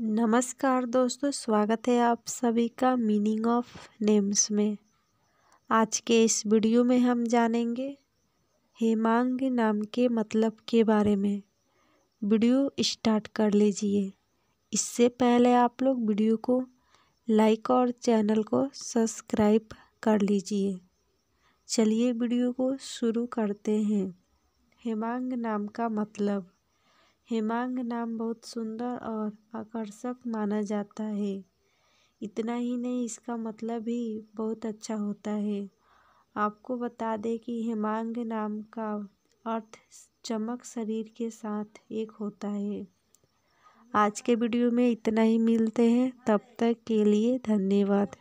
नमस्कार दोस्तों स्वागत है आप सभी का मीनिंग ऑफ नेम्स में आज के इस वीडियो में हम जानेंगे हेमांग नाम के मतलब के बारे में वीडियो स्टार्ट कर लीजिए इससे पहले आप लोग वीडियो को लाइक और चैनल को सब्सक्राइब कर लीजिए चलिए वीडियो को शुरू करते हैं हेमांग नाम का मतलब हेमांग नाम बहुत सुंदर और आकर्षक माना जाता है इतना ही नहीं इसका मतलब भी बहुत अच्छा होता है आपको बता दें कि हेमांग नाम का अर्थ चमक शरीर के साथ एक होता है आज के वीडियो में इतना ही मिलते हैं तब तक के लिए धन्यवाद